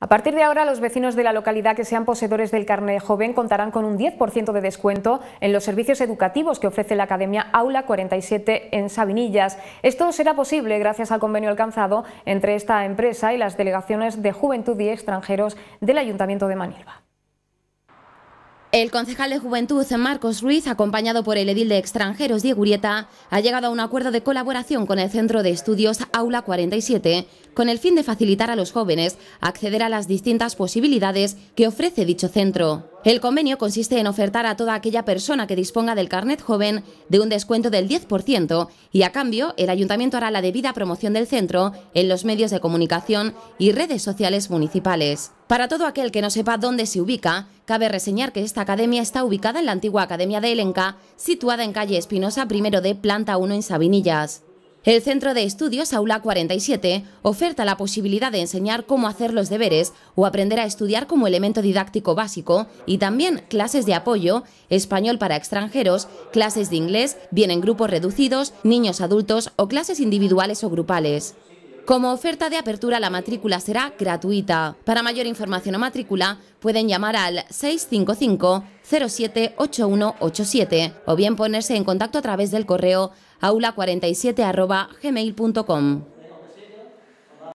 A partir de ahora, los vecinos de la localidad que sean poseedores del carnet joven contarán con un 10% de descuento en los servicios educativos que ofrece la Academia Aula 47 en Sabinillas. Esto será posible gracias al convenio alcanzado entre esta empresa y las delegaciones de Juventud y Extranjeros del Ayuntamiento de Manilva. El concejal de Juventud, Marcos Ruiz, acompañado por el edil de extranjeros, Diego Urieta, ha llegado a un acuerdo de colaboración con el Centro de Estudios Aula 47, con el fin de facilitar a los jóvenes acceder a las distintas posibilidades que ofrece dicho centro. El convenio consiste en ofertar a toda aquella persona que disponga del carnet joven de un descuento del 10% y a cambio el ayuntamiento hará la debida promoción del centro en los medios de comunicación y redes sociales municipales. Para todo aquel que no sepa dónde se ubica, cabe reseñar que esta academia está ubicada en la antigua Academia de Elenca, situada en calle Espinosa I de planta 1 en Sabinillas. El Centro de Estudios Aula 47 oferta la posibilidad de enseñar cómo hacer los deberes o aprender a estudiar como elemento didáctico básico y también clases de apoyo, español para extranjeros, clases de inglés, bien en grupos reducidos, niños adultos o clases individuales o grupales. Como oferta de apertura, la matrícula será gratuita. Para mayor información o matrícula, pueden llamar al 655-078187 o bien ponerse en contacto a través del correo aula47.gmail.com.